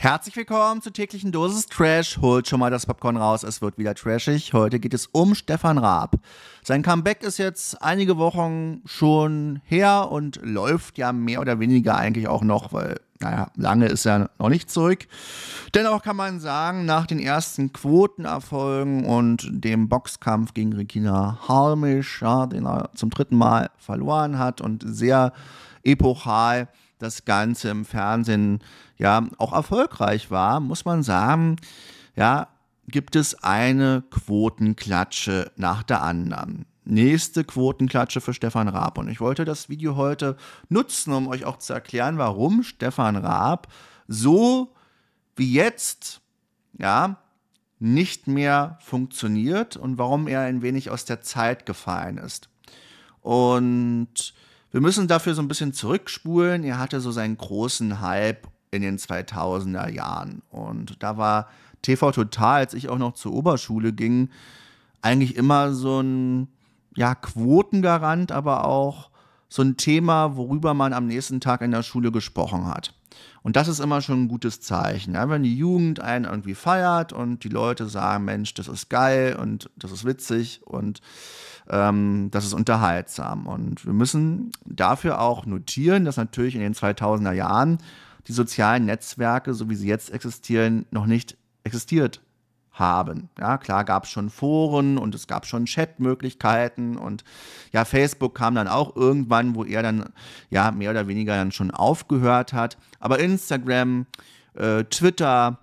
Herzlich willkommen zur täglichen Dosis Trash. Holt schon mal das Popcorn raus, es wird wieder trashig. Heute geht es um Stefan Raab. Sein Comeback ist jetzt einige Wochen schon her und läuft ja mehr oder weniger eigentlich auch noch, weil, naja, lange ist er noch nicht zurück. Dennoch kann man sagen, nach den ersten Quotenerfolgen und dem Boxkampf gegen Regina Harmisch, ja, den er zum dritten Mal verloren hat und sehr epochal, das Ganze im Fernsehen ja auch erfolgreich war, muss man sagen, ja, gibt es eine Quotenklatsche nach der anderen. Nächste Quotenklatsche für Stefan Raab. Und ich wollte das Video heute nutzen, um euch auch zu erklären, warum Stefan Raab so wie jetzt, ja, nicht mehr funktioniert und warum er ein wenig aus der Zeit gefallen ist. Und wir müssen dafür so ein bisschen zurückspulen. Er hatte so seinen großen Hype in den 2000er Jahren. Und da war TV Total, als ich auch noch zur Oberschule ging, eigentlich immer so ein ja, Quotengarant, aber auch so ein Thema, worüber man am nächsten Tag in der Schule gesprochen hat. Und das ist immer schon ein gutes Zeichen. Ja? Wenn die Jugend einen irgendwie feiert und die Leute sagen, Mensch, das ist geil und das ist witzig und ähm, das ist unterhaltsam. Und wir müssen dafür auch notieren, dass natürlich in den 2000er Jahren die sozialen Netzwerke, so wie sie jetzt existieren, noch nicht existiert haben. Ja, klar gab es schon Foren und es gab schon Chatmöglichkeiten und ja, Facebook kam dann auch irgendwann, wo er dann ja mehr oder weniger dann schon aufgehört hat. Aber Instagram, äh, Twitter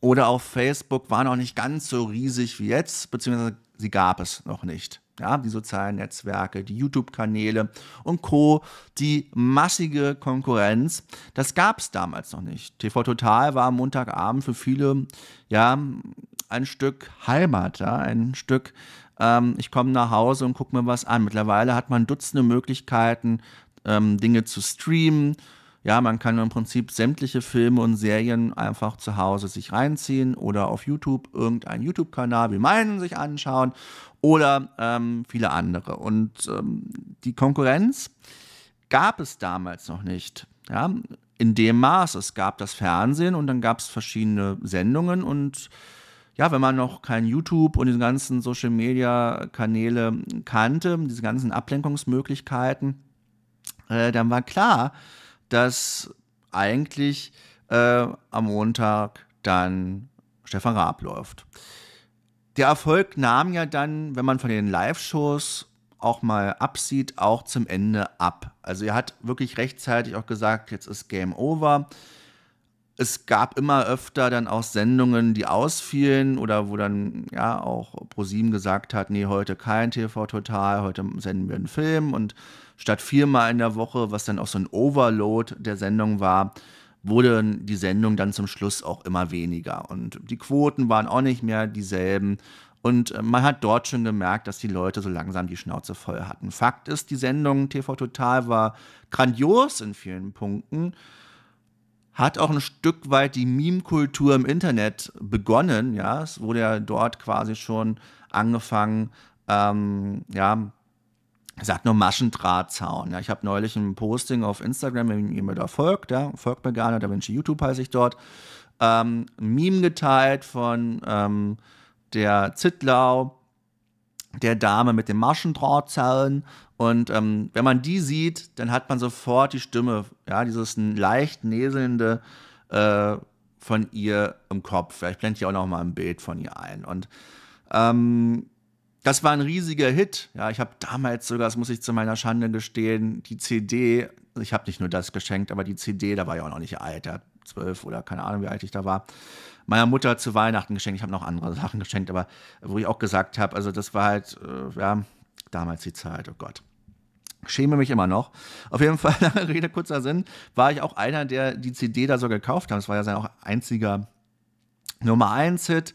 oder auch Facebook waren noch nicht ganz so riesig wie jetzt, beziehungsweise sie gab es noch nicht. Ja, die sozialen Netzwerke, die YouTube-Kanäle und Co., die massige Konkurrenz, das gab es damals noch nicht. TV Total war am Montagabend für viele, ja, ein Stück Heimat, ja, ein Stück, ähm, ich komme nach Hause und gucke mir was an. Mittlerweile hat man Dutzende Möglichkeiten, ähm, Dinge zu streamen. Ja, man kann im Prinzip sämtliche Filme und Serien einfach zu Hause sich reinziehen oder auf YouTube irgendeinen YouTube-Kanal wie meinen sich anschauen oder ähm, viele andere. Und ähm, die Konkurrenz gab es damals noch nicht. Ja, in dem Maß. Es gab das Fernsehen und dann gab es verschiedene Sendungen und ja, wenn man noch kein YouTube und diese ganzen Social Media Kanäle kannte, diese ganzen Ablenkungsmöglichkeiten, äh, dann war klar, dass eigentlich äh, am Montag dann Stefan Raab läuft. Der Erfolg nahm ja dann, wenn man von den Live-Shows auch mal absieht, auch zum Ende ab. Also er hat wirklich rechtzeitig auch gesagt, jetzt ist Game Over es gab immer öfter dann auch Sendungen, die ausfielen oder wo dann ja auch ProSieben gesagt hat, nee, heute kein TV Total, heute senden wir einen Film und statt viermal in der Woche, was dann auch so ein Overload der Sendung war, wurde die Sendung dann zum Schluss auch immer weniger und die Quoten waren auch nicht mehr dieselben und äh, man hat dort schon gemerkt, dass die Leute so langsam die Schnauze voll hatten. Fakt ist, die Sendung TV Total war grandios in vielen Punkten hat auch ein Stück weit die Meme-Kultur im Internet begonnen. Ja, es wurde ja dort quasi schon angefangen, ähm, ja, sagt nur Maschendrahtzaun. Ja, ich habe neulich ein Posting auf Instagram, wenn ihr mir da folgt, ja, folgt mir gerne, da bin ich YouTube heiße ich dort, ähm, ein Meme geteilt von ähm, der Zittlau, der Dame mit dem Maschendrahtzellen. Und ähm, wenn man die sieht, dann hat man sofort die Stimme, ja, dieses leicht näselnde äh, von ihr im Kopf. Vielleicht blende ich auch noch mal ein Bild von ihr ein. Und ähm, das war ein riesiger Hit. Ja, ich habe damals sogar, das muss ich zu meiner Schande gestehen, die CD, ich habe nicht nur das geschenkt, aber die CD, da war ich auch noch nicht alt, da zwölf oder keine Ahnung, wie alt ich da war, meiner Mutter zu Weihnachten geschenkt. Ich habe noch andere Sachen geschenkt, aber wo ich auch gesagt habe, also das war halt, äh, ja, damals die Zeit, oh Gott. Schäme mich immer noch. Auf jeden Fall, lange Rede, kurzer Sinn, war ich auch einer, der die CD da so gekauft hat. Das war ja sein auch einziger Nummer 1-Hit.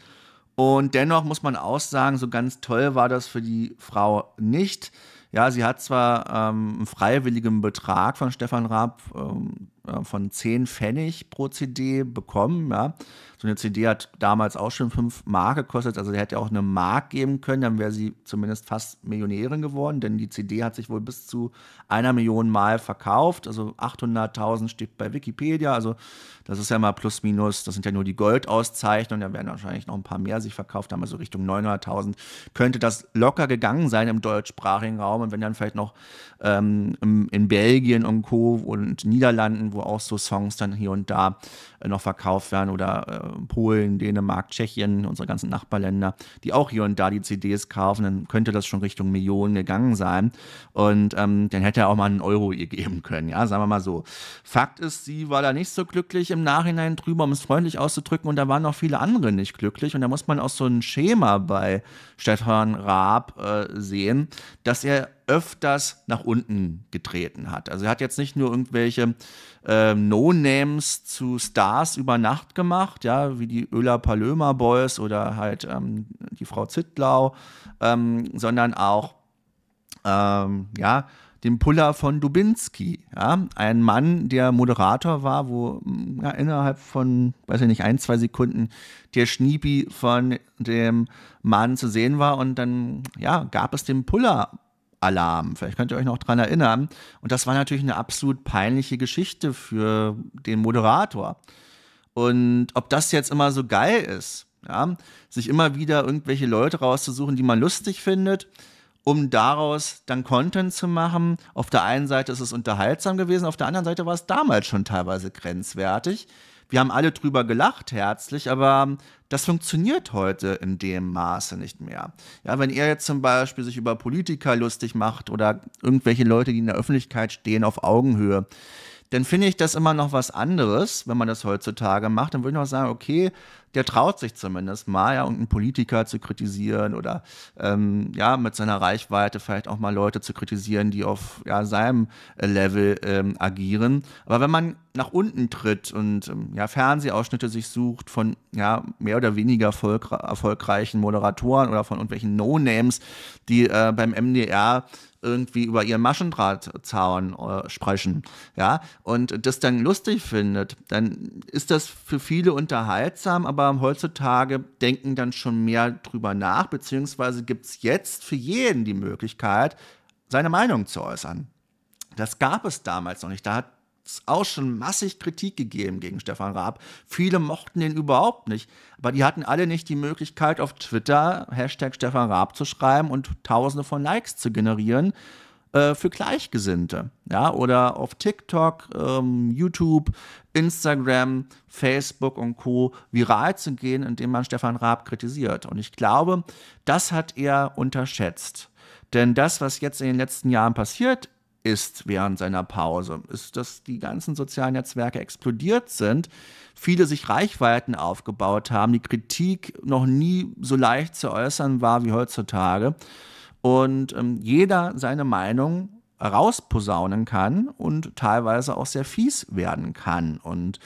Und dennoch muss man aussagen, so ganz toll war das für die Frau nicht. Ja, sie hat zwar ähm, einen freiwilligen Betrag von Stefan Raab ähm, äh, von 10 Pfennig pro CD bekommen. Ja. So eine CD hat damals auch schon 5 Mark gekostet, also der hätte auch eine Mark geben können, dann wäre sie zumindest fast Millionärin geworden, denn die CD hat sich wohl bis zu einer Million Mal verkauft, also 800.000 steht bei Wikipedia, also das ist ja mal plus minus, das sind ja nur die Goldauszeichnungen, da werden wahrscheinlich noch ein paar mehr sich verkauft haben, also Richtung 900.000 könnte das locker gegangen sein im deutschsprachigen Raum und wenn dann vielleicht noch ähm, in Belgien und Co. und Niederlanden, wo wo auch so Songs dann hier und da äh, noch verkauft werden oder äh, Polen, Dänemark, Tschechien, unsere ganzen Nachbarländer, die auch hier und da die CDs kaufen, dann könnte das schon Richtung Millionen gegangen sein. Und ähm, dann hätte er auch mal einen Euro ihr geben können, ja, sagen wir mal so. Fakt ist, sie war da nicht so glücklich im Nachhinein drüber, um es freundlich auszudrücken, und da waren noch viele andere nicht glücklich. Und da muss man auch so ein Schema bei Stefan Raab äh, sehen, dass er öfters nach unten getreten hat. Also er hat jetzt nicht nur irgendwelche äh, No-Names zu Stars über Nacht gemacht, ja, wie die Öler Palömer Boys oder halt ähm, die Frau Zittlau, ähm, sondern auch, ähm, ja, den Puller von Dubinski, ja, ein Mann, der Moderator war, wo mm, ja, innerhalb von, weiß ich nicht, ein, zwei Sekunden der Schniepi von dem Mann zu sehen war und dann, ja, gab es den Puller Alarm. Vielleicht könnt ihr euch noch dran erinnern. Und das war natürlich eine absolut peinliche Geschichte für den Moderator. Und ob das jetzt immer so geil ist, ja, sich immer wieder irgendwelche Leute rauszusuchen, die man lustig findet, um daraus dann Content zu machen. Auf der einen Seite ist es unterhaltsam gewesen, auf der anderen Seite war es damals schon teilweise grenzwertig. Wir haben alle drüber gelacht, herzlich, aber das funktioniert heute in dem Maße nicht mehr. Ja, wenn ihr jetzt zum Beispiel sich über Politiker lustig macht oder irgendwelche Leute, die in der Öffentlichkeit stehen, auf Augenhöhe, dann finde ich das immer noch was anderes, wenn man das heutzutage macht. Dann würde ich noch sagen, okay, der traut sich zumindest mal, ja, irgendeinen Politiker zu kritisieren oder ähm, ja, mit seiner Reichweite vielleicht auch mal Leute zu kritisieren, die auf ja, seinem äh, Level ähm, agieren. Aber wenn man nach unten tritt und ähm, ja, Fernsehausschnitte sich sucht von ja, mehr oder weniger erfolgreichen Moderatoren oder von irgendwelchen No-Names, die äh, beim MDR irgendwie über ihren Maschendrahtzaun äh, sprechen, ja, und das dann lustig findet, dann ist das für viele unterhaltsam, aber heutzutage denken dann schon mehr drüber nach, beziehungsweise gibt es jetzt für jeden die Möglichkeit, seine Meinung zu äußern. Das gab es damals noch nicht. Da hat auch schon massig Kritik gegeben gegen Stefan Raab. Viele mochten den überhaupt nicht, aber die hatten alle nicht die Möglichkeit, auf Twitter Hashtag Stefan Raab zu schreiben und Tausende von Likes zu generieren äh, für Gleichgesinnte. Ja, oder auf TikTok, ähm, YouTube, Instagram, Facebook und Co. viral zu gehen, indem man Stefan Raab kritisiert. Und ich glaube, das hat er unterschätzt. Denn das, was jetzt in den letzten Jahren passiert ist während seiner Pause, ist, dass die ganzen sozialen Netzwerke explodiert sind, viele sich Reichweiten aufgebaut haben, die Kritik noch nie so leicht zu äußern war wie heutzutage und ähm, jeder seine Meinung rausposaunen kann und teilweise auch sehr fies werden kann und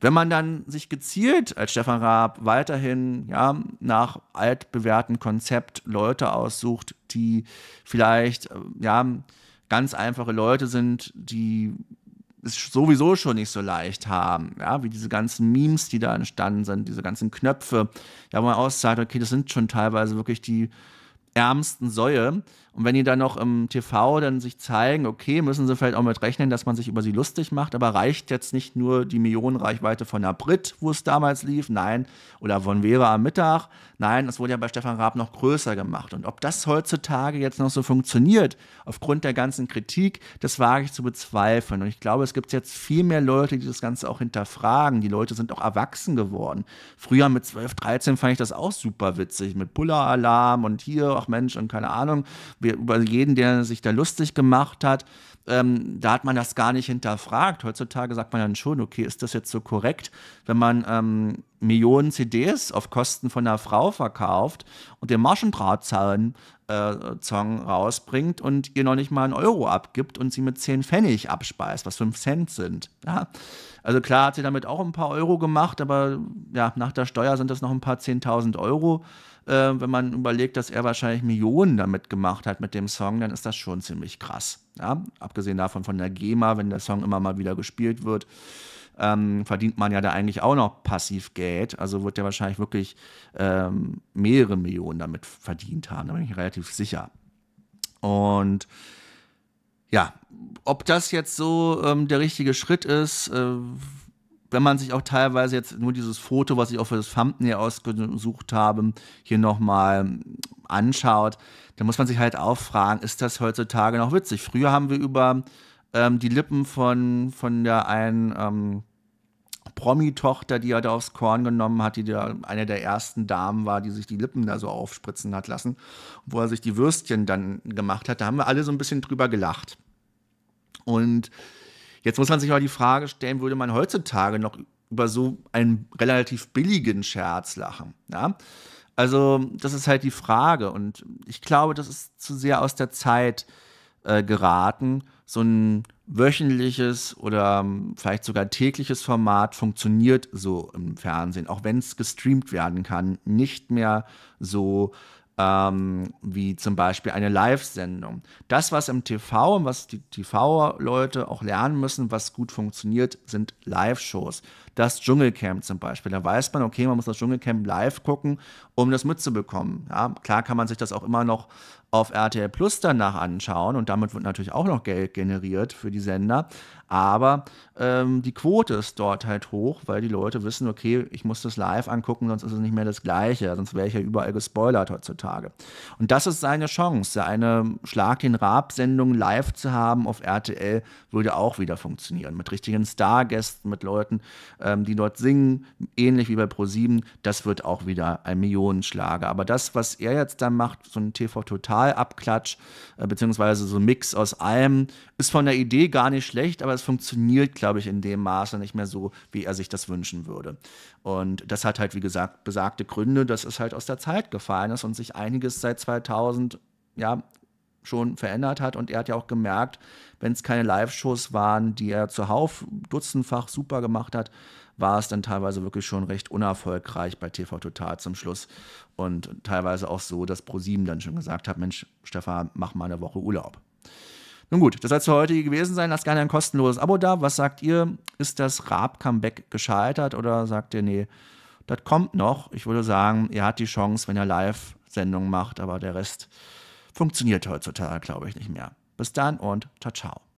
wenn man dann sich gezielt als Stefan Raab weiterhin ja, nach altbewährten Konzept Leute aussucht, die vielleicht ähm, ja, ganz einfache Leute sind, die es sowieso schon nicht so leicht haben, ja, wie diese ganzen Memes, die da entstanden sind, diese ganzen Knöpfe, ja, wo man aussagt, okay, das sind schon teilweise wirklich die ärmsten Säue, und wenn die dann noch im TV dann sich zeigen, okay, müssen sie vielleicht auch mit rechnen, dass man sich über sie lustig macht, aber reicht jetzt nicht nur die Millionenreichweite von der Brit, wo es damals lief, nein, oder von Weber am Mittag, nein, es wurde ja bei Stefan Raab noch größer gemacht. Und ob das heutzutage jetzt noch so funktioniert, aufgrund der ganzen Kritik, das wage ich zu bezweifeln. Und ich glaube, es gibt jetzt viel mehr Leute, die das Ganze auch hinterfragen. Die Leute sind auch erwachsen geworden. Früher mit 12, 13 fand ich das auch super witzig, mit Puller-Alarm und hier, ach Mensch, und keine Ahnung über jeden, der sich da lustig gemacht hat. Ähm, da hat man das gar nicht hinterfragt. Heutzutage sagt man dann schon, okay, ist das jetzt so korrekt, wenn man ähm, Millionen CDs auf Kosten von einer Frau verkauft und den Marschendrahtszaun äh, rausbringt und ihr noch nicht mal einen Euro abgibt und sie mit 10 Pfennig abspeist, was 5 Cent sind. Ja? Also klar hat sie damit auch ein paar Euro gemacht, aber ja, nach der Steuer sind das noch ein paar 10.000 Euro äh, wenn man überlegt, dass er wahrscheinlich Millionen damit gemacht hat mit dem Song, dann ist das schon ziemlich krass. Ja? Abgesehen davon von der GEMA, wenn der Song immer mal wieder gespielt wird, ähm, verdient man ja da eigentlich auch noch passiv Geld. Also wird der wahrscheinlich wirklich ähm, mehrere Millionen damit verdient haben. Da bin ich relativ sicher. Und ja, ob das jetzt so ähm, der richtige Schritt ist, äh, wenn man sich auch teilweise jetzt nur dieses Foto, was ich auch für das Thumbnail ausgesucht habe, hier nochmal anschaut, dann muss man sich halt auch fragen, ist das heutzutage noch witzig? Früher haben wir über ähm, die Lippen von, von der einen ähm, Promi-Tochter, die er da aufs Korn genommen hat, die da eine der ersten Damen war, die sich die Lippen da so aufspritzen hat lassen, wo er sich die Würstchen dann gemacht hat, da haben wir alle so ein bisschen drüber gelacht. Und Jetzt muss man sich aber die Frage stellen, würde man heutzutage noch über so einen relativ billigen Scherz lachen? Ja? Also das ist halt die Frage und ich glaube, das ist zu sehr aus der Zeit äh, geraten. So ein wöchentliches oder ähm, vielleicht sogar tägliches Format funktioniert so im Fernsehen, auch wenn es gestreamt werden kann, nicht mehr so ähm, wie zum Beispiel eine Live-Sendung. Das, was im TV und was die TV-Leute auch lernen müssen, was gut funktioniert, sind Live-Shows. Das Dschungelcamp zum Beispiel. Da weiß man, okay, man muss das Dschungelcamp live gucken um das mitzubekommen. Ja, klar kann man sich das auch immer noch auf RTL Plus danach anschauen und damit wird natürlich auch noch Geld generiert für die Sender. Aber ähm, die Quote ist dort halt hoch, weil die Leute wissen, okay, ich muss das live angucken, sonst ist es nicht mehr das Gleiche, sonst wäre ich ja überall gespoilert heutzutage. Und das ist seine Chance. Eine Schlag den Rab-Sendung live zu haben auf RTL würde auch wieder funktionieren. Mit richtigen Stargästen, mit Leuten, ähm, die dort singen, ähnlich wie bei Pro7, das wird auch wieder ein Million Millionenschlager. Aber das, was er jetzt dann macht, so ein TV-Total-Abklatsch, äh, beziehungsweise so ein Mix aus allem, ist von der Idee gar nicht schlecht, aber es funktioniert, glaube ich, in dem Maße nicht mehr so, wie er sich das wünschen würde. Und das hat halt, wie gesagt, besagte Gründe, dass es halt aus der Zeit gefallen ist und sich einiges seit 2000 ja, schon verändert hat. Und er hat ja auch gemerkt, wenn es keine Live-Shows waren, die er zuhauf dutzendfach super gemacht hat, war es dann teilweise wirklich schon recht unerfolgreich bei TV Total zum Schluss. Und teilweise auch so, dass ProSieben dann schon gesagt hat: Mensch, Stefan, mach mal eine Woche Urlaub. Nun gut, das soll es für heute gewesen sein. Lasst gerne ein kostenloses Abo da. Was sagt ihr? Ist das Raab-Comeback gescheitert oder sagt ihr, nee, das kommt noch? Ich würde sagen, ihr habt die Chance, wenn ihr Live-Sendungen macht, aber der Rest funktioniert heutzutage, glaube ich, nicht mehr. Bis dann und ciao, ciao.